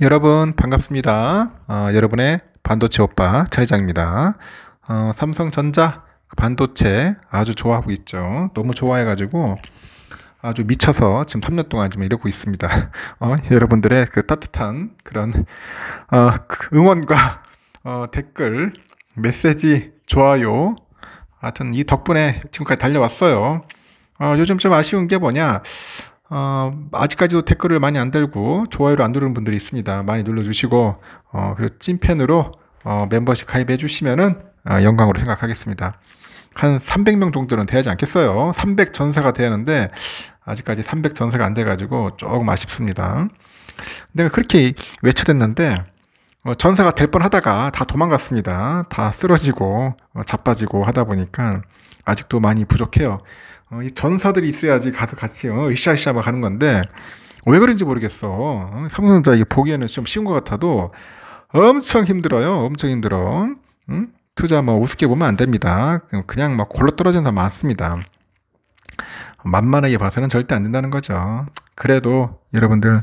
여러분 반갑습니다. 어, 여러분의 반도체 오빠 차이장입니다. 어, 삼성전자 그 반도체 아주 좋아하고 있죠. 너무 좋아해가지고 아주 미쳐서 지금 3년 동안 지금 이러고 있습니다. 어, 여러분들의 그 따뜻한 그런 어, 그 응원과 어, 댓글, 메시지, 좋아요. 하여튼 이 덕분에 지금까지 달려왔어요. 어, 요즘 좀 아쉬운 게 뭐냐. 어, 아직까지도 댓글을 많이 안 달고 좋아요를 안 누르는 분들이 있습니다. 많이 눌러주시고 어, 그리고 찐팬으로 어, 멤버십 가입해 주시면은 어, 영광으로 생각하겠습니다. 한 300명 정도는 돼야지 않겠어요. 300전세가되야는데 아직까지 300전세가안 돼가지고 조금 아쉽습니다. 내가 그렇게 외쳐댔는데 어, 전세가될 뻔하다가 다 도망갔습니다. 다 쓰러지고 어, 자빠지고 하다 보니까 아직도 많이 부족해요. 어, 이 전사들이 있어야지 가서 같이 어, 으쌰으쌰 막 하는 건데 왜 그런지 모르겠어. 어, 삼성전자 이게 보기에는 좀 쉬운 것 같아도 엄청 힘들어요. 엄청 힘들어. 응? 음? 투자 뭐 우습게 보면 안 됩니다. 그냥 막 골로 떨어진 사람 많습니다. 만만하게 봐서는 절대 안 된다는 거죠. 그래도 여러분들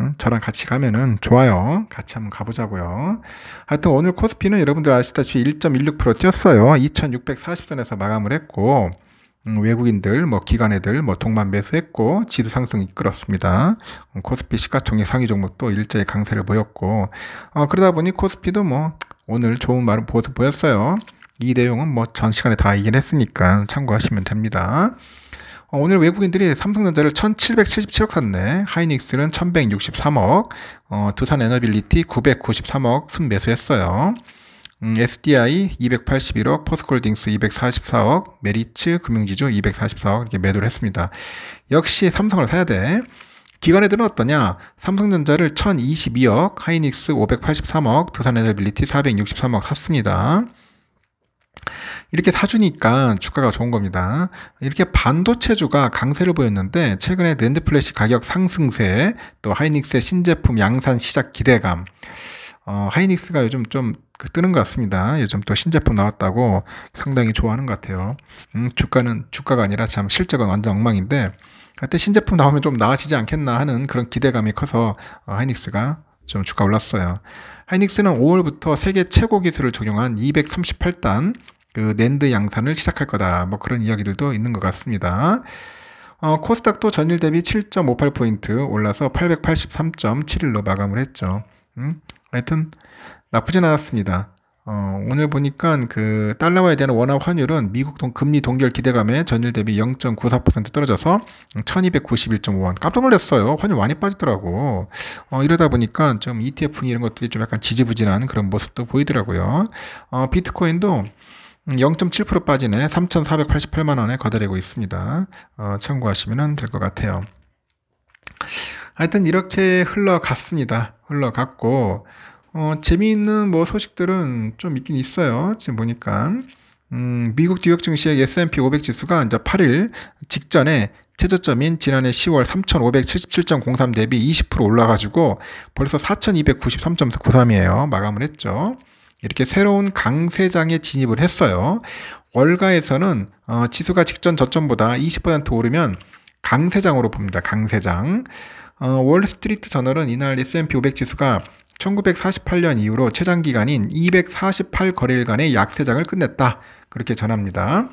음, 저랑 같이 가면은 좋아요. 같이 한번 가보자고요. 하여튼 오늘 코스피는 여러분들 아시다시피 1.16% 뛰었어요. 2640선에서 마감을 했고 음, 외국인들, 뭐 기관애들, 뭐 동반 매수했고 지수 상승 이끌었습니다. 음, 코스피 시가총액 상위 종목도 일제히 강세를 보였고 어, 그러다 보니 코스피도 뭐 오늘 좋은 말을 보여서 보였어요. 이 내용은 뭐 전 시간에 다 얘기했으니까 참고하시면 됩니다. 어, 오늘 외국인들이 삼성전자를 1777억 샀네. 하이닉스는 1163억, 어, 두산에너빌리티 993억 순매수했어요. 음, SDI 281억, 포스콜딩스 244억, 메리츠 금융지주 244억 이렇게 매도를 했습니다. 역시 삼성을 사야 돼. 기관에들은 어떠냐? 삼성전자를 1022억, 하이닉스 583억, 두산에너빌리티 463억 샀습니다. 이렇게 사주니까 주가가 좋은 겁니다. 이렇게 반도체주가 강세를 보였는데 최근에 랜드플래시 가격 상승세, 또 하이닉스의 신제품 양산 시작 기대감, 어, 하이닉스가 요즘 좀 그 뜨는 것 같습니다. 요즘 또 신제품 나왔다고 상당히 좋아하는 것 같아요. 음, 주가는 주가가 아니라 참 실적은 완전 엉망인데 그때 신제품 나오면 좀 나아지지 않겠나 하는 그런 기대감이 커서 어, 하이닉스가 좀 주가 올랐어요. 하이닉스는 5월부터 세계 최고 기술을 적용한 238단 그 낸드 양산을 시작할 거다. 뭐 그런 이야기들도 있는 것 같습니다. 어, 코스닥도 전일 대비 7.58포인트 올라서 883.71로 마감을 했죠. 음? 하여튼 나쁘진 않았습니다. 어, 오늘 보니까 그 달러화에 대한 원화 환율은 미국 동, 금리 동결 기대감에 전일 대비 0.94% 떨어져서 1291.5원 깜짝 놀랐어요. 환율 많이 빠지더라고. 어, 이러다 보니까 좀 ETF 이런 것들이 좀 약간 지지부진한 그런 모습도 보이더라고요. 어, 비트코인도 0.7% 빠지네 3,488만 원에 거래되고 있습니다. 어, 참고하시면 될 것 같아요. 하여튼 이렇게 흘러갔습니다. 흘러갔고 어, 재미있는 뭐 소식들은 좀 있긴 있어요. 지금 보니까 음, 미국 뉴욕 증시의 S&P 500 지수가 이제 8일 직전에 최저점인 지난해 10월 3,577.03 대비 20% 올라가지고 벌써 4,293.93이에요. 마감을 했죠. 이렇게 새로운 강세장에 진입을 했어요. 월가에서는 어, 지수가 직전 저점보다 20% 오르면 강세장으로 봅니다. 강세장. 어, 월스트리트 저널은 이날 S&P 500 지수가 1948년 이후로 최장 기간인 248거래일간의 약세장을 끝냈다. 그렇게 전합니다.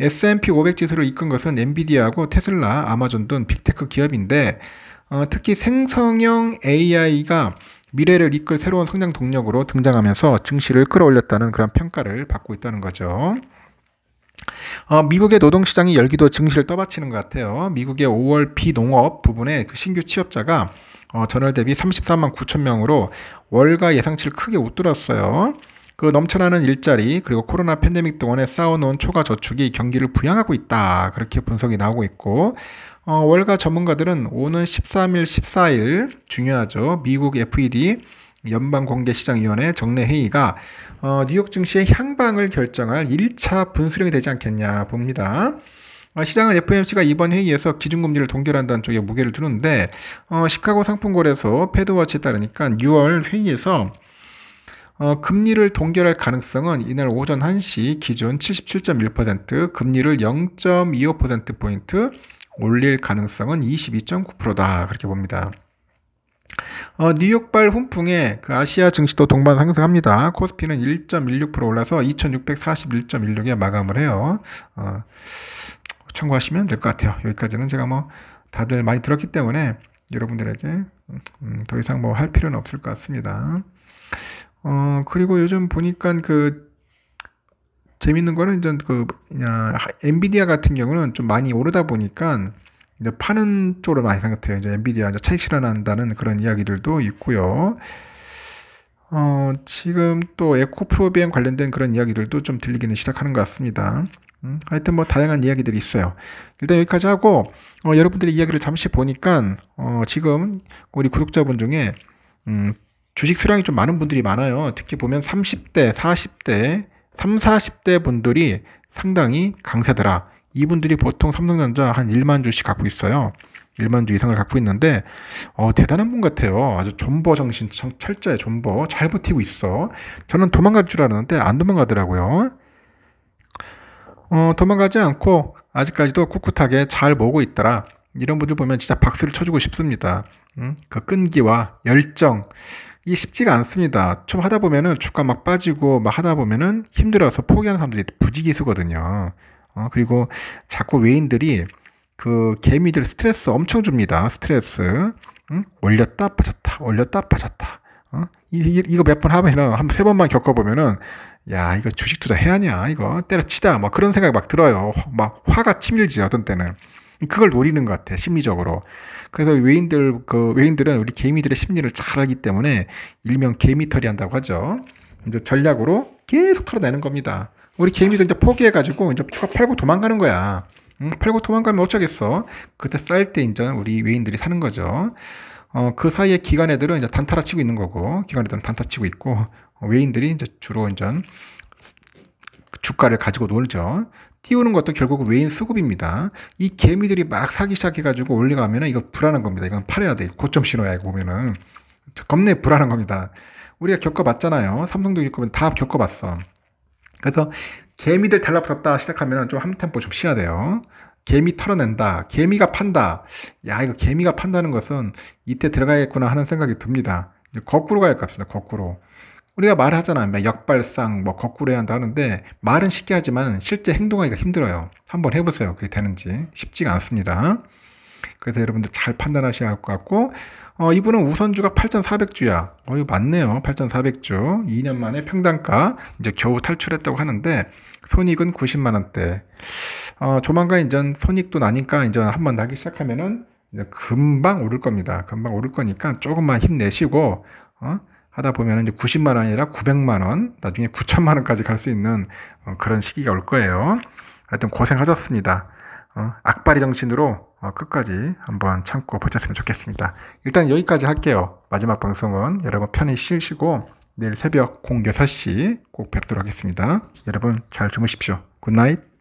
S&P 500 지수를 이끈 것은 엔비디아하고 테슬라, 아마존 등 빅테크 기업인데 어, 특히 생성형 AI가 미래를 이끌 새로운 성장 동력으로 등장하면서 증시를 끌어올렸다는 그런 평가를 받고 있다는 거죠. 어, 미국의 노동시장이 열기도 증시를 떠받치는 것 같아요. 미국의 5월 비농업 부분에 그 신규 취업자가 어, 전월 대비 34만 9천 명으로 월가 예상치를 크게 웃돌았어요. 그 넘쳐나는 일자리 그리고 코로나 팬데믹 동안에 쌓아놓은 초과 저축이 경기를 부양하고 있다 그렇게 분석이 나오고 있고 어, 월가 전문가들은 오는 13일, 14일 중요하죠. 미국 FED 연방공개시장위원회 정례회의가 어, 뉴욕 증시의 향방을 결정할 1차 분수령이 되지 않겠냐 봅니다. 어, 시장은 f m c 가 이번 회의에서 기준금리를 동결한다는 쪽에 무게를 두는데 어, 시카고 상품거래소 패드워치에 따르니까 6월 회의에서 어, 금리를 동결할 가능성은 이날 오전 1시 기준 77.1% 금리를 0.25%포인트 올릴 가능성은 22.9%다 그렇게 봅니다. 어, 뉴욕발 훈풍에 그 아시아 증시도 동반 상승합니다. 코스피는 1.16% 올라서 2641.16에 마감을 해요. 어, 참고하시면 될 것 같아요. 여기까지는 제가 뭐 다들 많이 들었기 때문에 여러분들에게 음, 음 더 이상 뭐 할 필요는 없을 것 같습니다. 어, 그리고 요즘 보니까 그 재밌는 거는 이제 그 엔비디아 같은 경우는 좀 많이 오르다 보니까 이제 파는 쪽으로 많이 간것 같아요. 이제 엔비디아 이제 차익 실현한다는 그런 이야기들도 있고요. 어, 지금 또 에코 프로비엠 관련된 그런 이야기들도 좀 들리기는 시작하는 것 같습니다. 음, 하여튼 뭐 다양한 이야기들이 있어요. 일단 여기까지 하고 어, 여러분들의 이야기를 잠시 보니까 어, 지금 우리 구독자분 중에 음, 주식 수량이 좀 많은 분들이 많아요. 특히 보면 30대, 40대, 3, 40대 분들이 상당히 강세더라. 이분들이 보통 삼성전자 한 1만 주씩 갖고 있어요. 1만 주 이상을 갖고 있는데 어, 대단한 분 같아요. 아주 존버 정신 철저해 존버 잘 버티고 있어. 저는 도망갈 줄 알았는데 안 도망가더라고요. 어, 도망가지 않고 아직까지도 꿋꿋하게 잘 모으고 있더라. 이런 분들 보면 진짜 박수를 쳐주고 싶습니다. 음? 그 끈기와 열정 이 쉽지가 않습니다. 좀 하다 보면은 주가 막 빠지고 막 하다 보면은 힘들어서 포기하는 사람들이 부지기수거든요. 어, 그리고 자꾸 외인들이 그 개미들 스트레스 엄청 줍니다. 스트레스. 응? 올렸다 빠졌다. 올렸다 빠졌다. 어? 이, 거몇 번 하면은 한 세 번만 겪어보면은 야 이거 주식 투자 해야 하냐 이거 때려치다 뭐 그런 생각 이막 들어요. 막 화가 치밀지 어떤 때는. 그걸 노리는 것 같아 심리적으로. 그래서 외인들 그 외인들은 우리 개미들의 심리를 잘 알기 때문에 일명 개미털이 한다고 하죠. 이제 전략으로 계속 털어내는 겁니다. 우리 개미도 이제 포기해가지고 이제 추가 팔고 도망가는 거야. 응? 팔고 도망가면 어쩌겠어? 그때 쌀때 이제 우리 외인들이 사는 거죠. 어, 그 사이에 기관 애들은 이제 단타라 치고 있는 거고, 기관 애들은 단타 치고 있고, 어, 외인들이 이제 주로 이제 주가를 가지고 놀죠. 띄우는 것도 결국 외인 수급입니다. 이 개미들이 막 사기 시작해가지고 올리가면 이거 불안한 겁니다. 이건 팔아야 돼. 고점 신호야, 이거 보면은. 겁내 불안한 겁니다. 우리가 겪어봤잖아요. 삼성도 겪어면다 겪어봤어. 그래서 개미들 달라붙었다 시작하면 좀한 템포 좀 쉬어야 돼요. 개미 털어낸다. 개미가 판다. 야, 이거 개미가 판다는 것은 이때 들어가야겠구나 하는 생각이 듭니다. 거꾸로 갈야할 것 같습니다. 거꾸로. 우리가 말을 하잖아요. 역발상, 뭐, 거꾸로 해야 한다 하는데, 말은 쉽게 하지만 실제 행동하기가 힘들어요. 한번 해보세요. 그게 되는지. 쉽지가 않습니다. 그래서 여러분들 잘 판단하셔야 할 것 같고, 어, 이분은 우선주가 8,400주야. 어, 이거 맞네요. 8,400주. 2년 만에 평단가 이제 겨우 탈출했다고 하는데 손익은 90만 원대. 어, 조만간 이제 손익도 나니까 이제 한번 나기 시작하면은 이제 금방 오를 겁니다. 금방 오를 거니까 조금만 힘내시고 어? 하다 보면 이제 90만 원이라 900만 원, 나중에 9천만 원까지 갈 수 있는 어, 그런 시기가 올 거예요. 하여튼 고생하셨습니다. 어, 악바리 정신으로 어, 끝까지 한번 참고 보셨으면 좋겠습니다. 일단 여기까지 할게요. 마지막 방송은 여러분 편히 쉬시고 내일 새벽 06시 꼭 뵙도록 하겠습니다. 여러분 잘 주무십시오. 굿나잇.